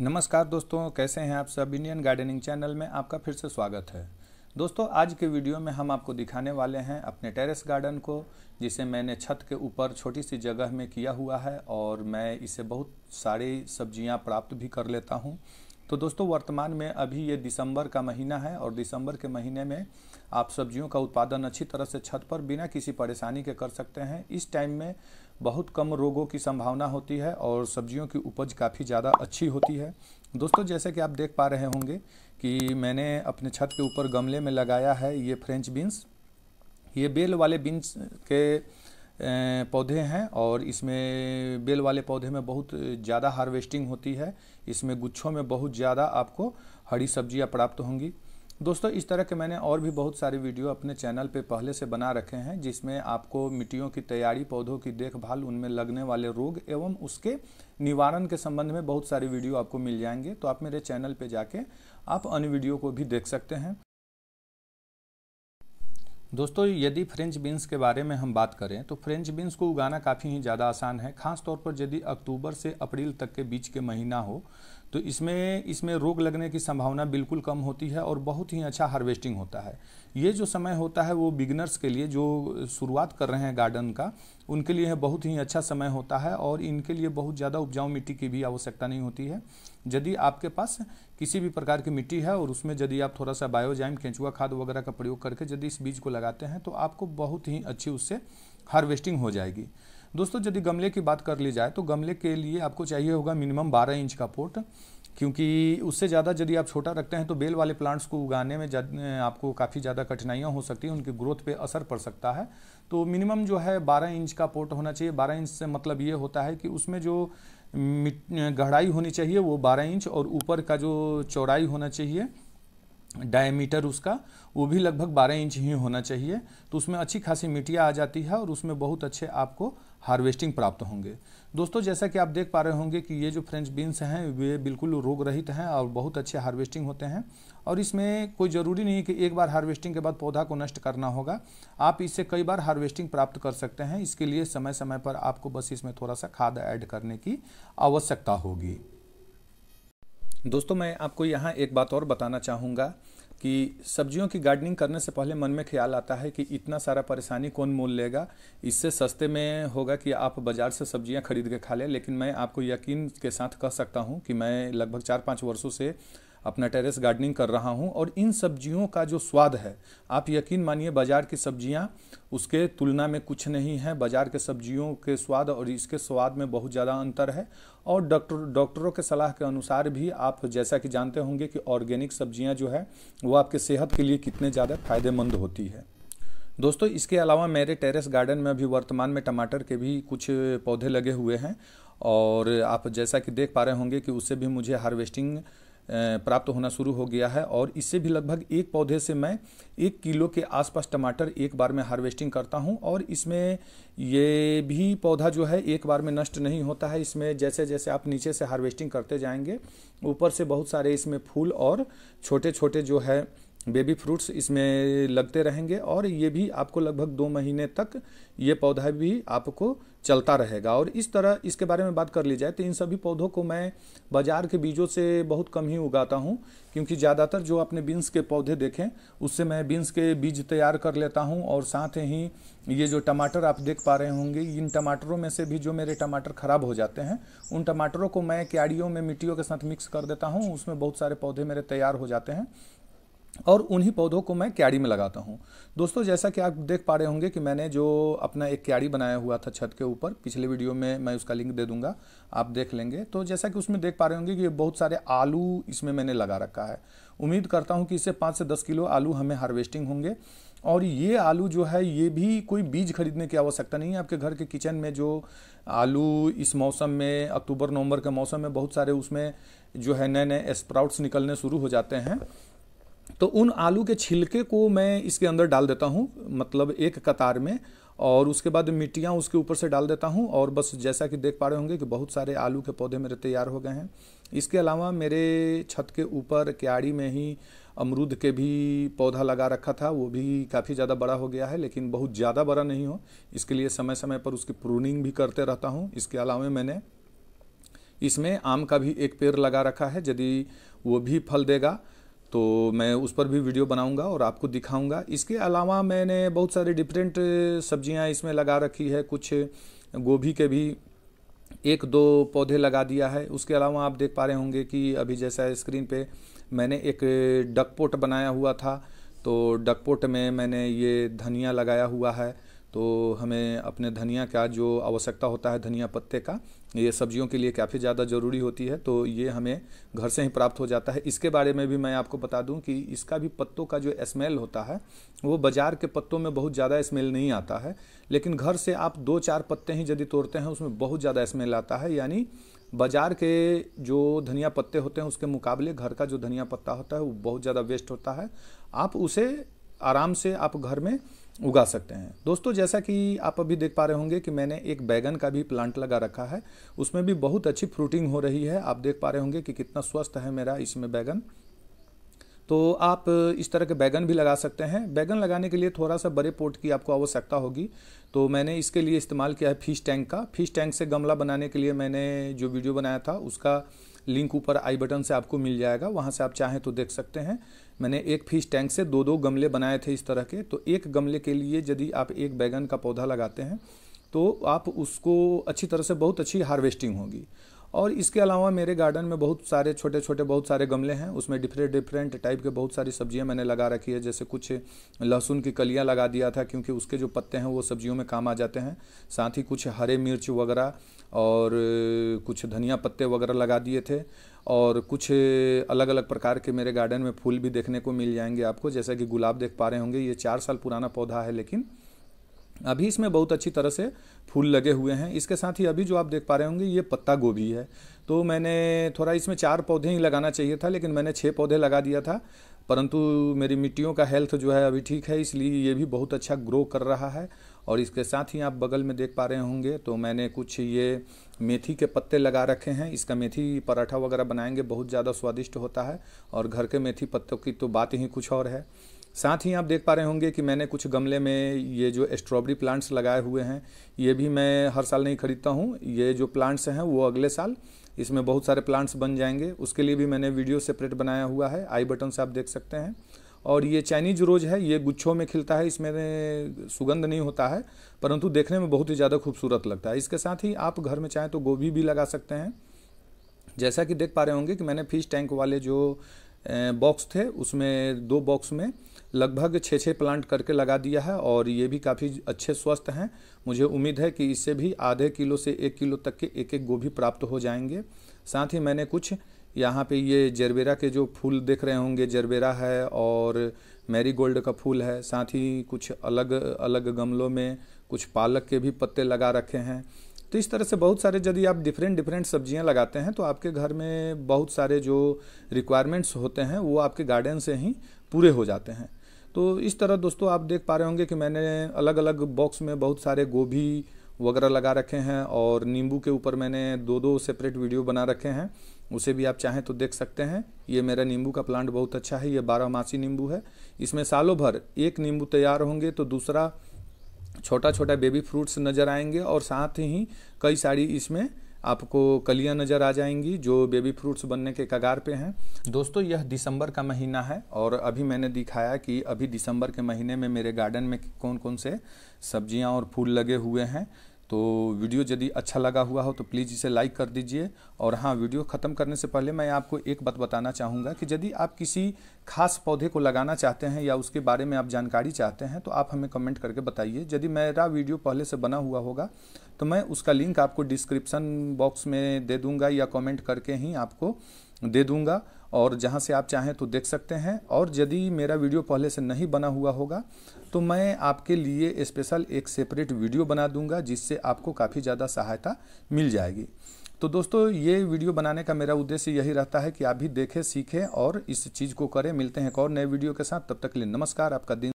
नमस्कार दोस्तों कैसे हैं आप सब इंडियन गार्डनिंग चैनल में आपका फिर से स्वागत है दोस्तों आज के वीडियो में हम आपको दिखाने वाले हैं अपने टेरेस गार्डन को जिसे मैंने छत के ऊपर छोटी सी जगह में किया हुआ है और मैं इसे बहुत सारी सब्जियां प्राप्त भी कर लेता हूं तो दोस्तों वर्तमान में अभी ये दिसंबर का महीना है और दिसंबर के महीने में आप सब्जियों का उत्पादन अच्छी तरह से छत पर बिना किसी परेशानी के कर सकते हैं इस टाइम में बहुत कम रोगों की संभावना होती है और सब्जियों की उपज काफ़ी ज़्यादा अच्छी होती है दोस्तों जैसे कि आप देख पा रहे होंगे कि मैंने अपने छत के ऊपर गमले में लगाया है ये फ्रेंच बीन्स ये बेल वाले बीन्स के पौधे हैं और इसमें बेल वाले पौधे में बहुत ज़्यादा हार्वेस्टिंग होती है इसमें गुच्छों में बहुत ज़्यादा आपको हरी सब्जियां प्राप्त होंगी दोस्तों इस तरह के मैंने और भी बहुत सारे वीडियो अपने चैनल पे पहले से बना रखे हैं जिसमें आपको मिट्टियों की तैयारी पौधों की देखभाल उनमें लगने वाले रोग एवं उसके निवारण के संबंध में बहुत सारे वीडियो आपको मिल जाएंगे तो आप मेरे चैनल पर जाके आप अन्य वीडियो को भी देख सकते हैं दोस्तों यदि फ्रेंच बीन्स के बारे में हम बात करें तो फ्रेंच बीन्स को उगाना काफ़ी ही ज़्यादा आसान है खास तौर पर यदि अक्टूबर से अप्रैल तक के बीच के महीना हो तो इसमें इसमें रोग लगने की संभावना बिल्कुल कम होती है और बहुत ही अच्छा हार्वेस्टिंग होता है ये जो समय होता है वो बिगनर्स के लिए जो शुरुआत कर रहे हैं गार्डन का उनके लिए बहुत ही अच्छा समय होता है और इनके लिए बहुत ज़्यादा उपजाऊ मिट्टी की भी आवश्यकता नहीं होती है यदि आपके पास किसी भी प्रकार की मिट्टी है और उसमें यदि आप थोड़ा सा बायोजाइम केंचुआ खाद वगैरह का प्रयोग करके यदि इस बीज को लगाते हैं तो आपको बहुत ही अच्छी उससे हार्वेस्टिंग हो जाएगी दोस्तों यदि गमले की बात कर ली जाए तो गमले के लिए आपको चाहिए होगा मिनिमम बारह इंच का पोर्ट क्योंकि उससे ज़्यादा यदि आप छोटा रखते हैं तो बेल वाले प्लांट्स को उगाने में आपको काफ़ी ज़्यादा कठिनाइयाँ हो सकती हैं उनकी ग्रोथ पे असर पड़ सकता है तो मिनिमम जो है 12 इंच का पोर्ट होना चाहिए 12 इंच से मतलब ये होता है कि उसमें जो गहराई होनी चाहिए वो 12 इंच और ऊपर का जो चौड़ाई होना चाहिए डायमीटर उसका वो भी लगभग 12 इंच ही होना चाहिए तो उसमें अच्छी खासी मिट्टियाँ आ जाती है और उसमें बहुत अच्छे आपको हार्वेस्टिंग प्राप्त होंगे दोस्तों जैसा कि आप देख पा रहे होंगे कि ये जो फ्रेंच बीन्स हैं वे बिल्कुल रोग रहित हैं और बहुत अच्छे हार्वेस्टिंग होते हैं और इसमें कोई ज़रूरी नहीं कि एक बार हार्वेस्टिंग के बाद पौधा को नष्ट करना होगा आप इससे कई बार हार्वेस्टिंग प्राप्त कर सकते हैं इसके लिए समय समय पर आपको बस इसमें थोड़ा सा खाद ऐड करने की आवश्यकता होगी दोस्तों मैं आपको यहाँ एक बात और बताना चाहूँगा कि सब्जियों की गार्डनिंग करने से पहले मन में ख्याल आता है कि इतना सारा परेशानी कौन मोल लेगा इससे सस्ते में होगा कि आप बाज़ार से सब्जियां खरीद के खा लें लेकिन मैं आपको यकीन के साथ कह सकता हूं कि मैं लगभग चार पाँच वर्षों से अपना टेरेस गार्डनिंग कर रहा हूँ और इन सब्जियों का जो स्वाद है आप यकीन मानिए बाज़ार की सब्जियाँ उसके तुलना में कुछ नहीं है बाज़ार के सब्जियों के स्वाद और इसके स्वाद में बहुत ज़्यादा अंतर है और डॉक्टर डॉक्टरों के सलाह के अनुसार भी आप जैसा कि जानते होंगे कि ऑर्गेनिक सब्ज़ियाँ जो है वो आपके सेहत के लिए कितने ज़्यादा फायदेमंद होती है दोस्तों इसके अलावा मेरे टेरेस गार्डन में अभी वर्तमान में टमाटर के भी कुछ पौधे लगे हुए हैं और आप जैसा कि देख पा रहे होंगे कि उससे भी मुझे हार्वेस्टिंग प्राप्त होना शुरू हो गया है और इससे भी लगभग एक पौधे से मैं एक किलो के आसपास टमाटर एक बार में हार्वेस्टिंग करता हूँ और इसमें ये भी पौधा जो है एक बार में नष्ट नहीं होता है इसमें जैसे जैसे आप नीचे से हार्वेस्टिंग करते जाएंगे ऊपर से बहुत सारे इसमें फूल और छोटे छोटे जो है बेबी फ्रूट्स इसमें लगते रहेंगे और ये भी आपको लगभग दो महीने तक ये पौधा भी आपको चलता रहेगा और इस तरह इसके बारे में बात कर ली जाए तो इन सभी पौधों को मैं बाज़ार के बीजों से बहुत कम ही उगाता हूँ क्योंकि ज़्यादातर जो अपने बीन्स के पौधे देखें उससे मैं बीन्स के बीज तैयार कर लेता हूँ और साथ ही ये जो टमाटर आप देख पा रहे होंगे इन टमाटरों में से भी जो मेरे टमाटर ख़राब हो जाते हैं उन टमाटरों को मैं क्याड़ियों में मिट्टियों के साथ मिक्स कर देता हूँ उसमें बहुत सारे पौधे मेरे तैयार हो जाते हैं और उन्हीं पौधों को मैं क्याड़ी में लगाता हूँ दोस्तों जैसा कि आप देख पा रहे होंगे कि मैंने जो अपना एक क्याड़ी बनाया हुआ था छत के ऊपर पिछले वीडियो में मैं उसका लिंक दे दूंगा आप देख लेंगे तो जैसा कि उसमें देख पा रहे होंगे कि बहुत सारे आलू इसमें मैंने लगा रखा है उम्मीद करता हूँ कि इससे पाँच से दस किलो आलू हमें हार्वेस्टिंग होंगे और ये आलू जो है ये भी कोई बीज खरीदने की आवश्यकता नहीं है आपके घर के किचन में जो आलू इस मौसम में अक्टूबर नवंबर के मौसम में बहुत सारे उसमें जो है नए नए स्प्राउट्स निकलने शुरू हो जाते हैं तो उन आलू के छिलके को मैं इसके अंदर डाल देता हूँ मतलब एक कतार में और उसके बाद मिट्टियाँ उसके ऊपर से डाल देता हूँ और बस जैसा कि देख पा रहे होंगे कि बहुत सारे आलू के पौधे मेरे तैयार हो गए हैं इसके अलावा मेरे छत के ऊपर क्याड़ी में ही अमरूद के भी पौधा लगा रखा था वो भी काफ़ी ज़्यादा बड़ा हो गया है लेकिन बहुत ज़्यादा बड़ा नहीं हो इसके लिए समय समय पर उसकी प्रूनिंग भी करते रहता हूँ इसके अलावा मैंने इसमें आम का भी एक पेड़ लगा रखा है यदि वो भी फल देगा तो मैं उस पर भी वीडियो बनाऊंगा और आपको दिखाऊंगा इसके अलावा मैंने बहुत सारे डिफरेंट सब्जियां इसमें लगा रखी है कुछ गोभी के भी एक दो पौधे लगा दिया है उसके अलावा आप देख पा रहे होंगे कि अभी जैसा स्क्रीन पे मैंने एक डकपोट बनाया हुआ था तो डकपोट में मैंने ये धनिया लगाया हुआ है तो हमें अपने धनिया का जो आवश्यकता होता है धनिया पत्ते का ये सब्जियों के लिए काफ़ी ज़्यादा ज़रूरी होती है तो ये हमें घर से ही प्राप्त हो जाता है इसके बारे में भी मैं आपको बता दूं कि इसका भी पत्तों का जो स्मेल होता है वो बाज़ार के पत्तों में बहुत ज़्यादा स्मेल नहीं आता है लेकिन घर से आप दो चार पत्ते ही यदि तोड़ते हैं उसमें बहुत ज़्यादा स्मेल आता है यानी बाज़ार के जो धनिया पत्ते होते हैं उसके मुकाबले घर का जो धनिया पत्ता होता है वो बहुत ज़्यादा वेस्ट होता है आप उसे आराम से आप घर में उगा सकते हैं दोस्तों जैसा कि आप अभी देख पा रहे होंगे कि मैंने एक बैगन का भी प्लांट लगा रखा है उसमें भी बहुत अच्छी फ्रूटिंग हो रही है आप देख पा रहे होंगे कि कितना स्वस्थ है मेरा इसमें बैगन तो आप इस तरह के बैगन भी लगा सकते हैं बैगन लगाने के लिए थोड़ा सा बड़े पोट की आपको आवश्यकता होगी तो मैंने इसके लिए इस्तेमाल किया है फिश टैंक का फिश टैंक से गमला बनाने के लिए मैंने जो वीडियो बनाया था उसका लिंक ऊपर आई बटन से आपको मिल जाएगा वहाँ से आप चाहें तो देख सकते हैं मैंने एक फिश टैंक से दो दो गमले बनाए थे इस तरह के तो एक गमले के लिए यदि आप एक बैगन का पौधा लगाते हैं तो आप उसको अच्छी तरह से बहुत अच्छी हार्वेस्टिंग होगी और इसके अलावा मेरे गार्डन में बहुत सारे छोटे छोटे बहुत सारे गमले हैं उसमें डिफरेंट डिफरेंट टाइप के बहुत सारी सब्जियां मैंने लगा रखी है जैसे कुछ लहसुन की कलियां लगा दिया था क्योंकि उसके जो पत्ते हैं वो सब्जियों में काम आ जाते हैं साथ ही कुछ हरे मिर्च वगैरह और कुछ धनिया पत्ते वगैरह लगा दिए थे और कुछ अलग अलग प्रकार के मेरे गार्डन में फूल भी देखने को मिल जाएंगे आपको जैसा कि गुलाब देख पा रहे होंगे ये चार साल पुराना पौधा है लेकिन अभी इसमें बहुत अच्छी तरह से फूल लगे हुए हैं इसके साथ ही अभी जो आप देख पा रहे होंगे ये पत्ता गोभी है तो मैंने थोड़ा इसमें चार पौधे ही लगाना चाहिए था लेकिन मैंने छः पौधे लगा दिया था परंतु मेरी मिट्टियों का हेल्थ जो है अभी ठीक है इसलिए ये भी बहुत अच्छा ग्रो कर रहा है और इसके साथ ही आप बगल में देख पा रहे होंगे तो मैंने कुछ ये मेथी के पत्ते लगा रखे हैं इसका मेथी पराठा वगैरह बनाएंगे बहुत ज़्यादा स्वादिष्ट होता है और घर के मेथी पत्तों की तो बात ही कुछ और है साथ ही आप देख पा रहे होंगे कि मैंने कुछ गमले में ये जो स्ट्रॉबेरी प्लांट्स लगाए हुए हैं ये भी मैं हर साल नहीं खरीदता हूँ ये जो प्लांट्स हैं वो अगले साल इसमें बहुत सारे प्लांट्स बन जाएंगे उसके लिए भी मैंने वीडियो सेपरेट बनाया हुआ है आई बटन से आप देख सकते हैं और ये चाइनीज रोज है ये गुच्छों में खिलता है इसमें सुगंध नहीं होता है परंतु देखने में बहुत ही ज़्यादा खूबसूरत लगता है इसके साथ ही आप घर में चाहें तो गोभी भी लगा सकते हैं जैसा कि देख पा रहे होंगे कि मैंने फिश टैंक वाले जो बॉक्स थे उसमें दो बॉक्स में लगभग छः छः प्लांट करके लगा दिया है और ये भी काफ़ी अच्छे स्वस्थ हैं मुझे उम्मीद है कि इससे भी आधे किलो से एक किलो तक के एक एक गोभी प्राप्त हो जाएंगे साथ ही मैंने कुछ यहाँ पे ये जरबेरा के जो फूल देख रहे होंगे जरबेरा है और मैरी गोल्ड का फूल है साथ ही कुछ अलग अलग गमलों में कुछ पालक के भी पत्ते लगा रखे हैं तो इस तरह से बहुत सारे यदि आप डिफरेंट डिफरेंट सब्जियां लगाते हैं तो आपके घर में बहुत सारे जो रिक्वायरमेंट्स होते हैं वो आपके गार्डन से ही पूरे हो जाते हैं तो इस तरह दोस्तों आप देख पा रहे होंगे कि मैंने अलग अलग बॉक्स में बहुत सारे गोभी वगैरह लगा रखे हैं और नींबू के ऊपर मैंने दो दो सेपरेट वीडियो बना रखे हैं उसे भी आप चाहें तो देख सकते हैं ये मेरा नींबू का प्लांट बहुत अच्छा है ये बारह मासी नींबू है इसमें सालों भर एक नींबू तैयार होंगे तो दूसरा छोटा छोटा बेबी फ्रूट्स नज़र आएंगे और साथ ही कई सारी इसमें आपको कलियां नज़र आ जाएंगी जो बेबी फ्रूट्स बनने के कगार पे हैं दोस्तों यह दिसंबर का महीना है और अभी मैंने दिखाया कि अभी दिसंबर के महीने में मेरे गार्डन में कौन कौन से सब्जियां और फूल लगे हुए हैं तो वीडियो यदि अच्छा लगा हुआ हो तो प्लीज़ इसे लाइक कर दीजिए और हाँ वीडियो ख़त्म करने से पहले मैं आपको एक बात बताना चाहूँगा कि यदि आप किसी खास पौधे को लगाना चाहते हैं या उसके बारे में आप जानकारी चाहते हैं तो आप हमें कमेंट करके बताइए यदि मेरा वीडियो पहले से बना हुआ होगा तो मैं उसका लिंक आपको डिस्क्रिप्सन बॉक्स में दे दूँगा या कॉमेंट करके ही आपको दे दूँगा और जहाँ से आप चाहें तो देख सकते हैं और यदि मेरा वीडियो पहले से नहीं बना हुआ होगा तो मैं आपके लिए स्पेशल एक सेपरेट वीडियो बना दूंगा जिससे आपको काफ़ी ज़्यादा सहायता मिल जाएगी तो दोस्तों ये वीडियो बनाने का मेरा उद्देश्य यही रहता है कि आप भी देखें सीखें और इस चीज़ को करें मिलते हैं एक और नए वीडियो के साथ तब तक के लिए नमस्कार आपका दिन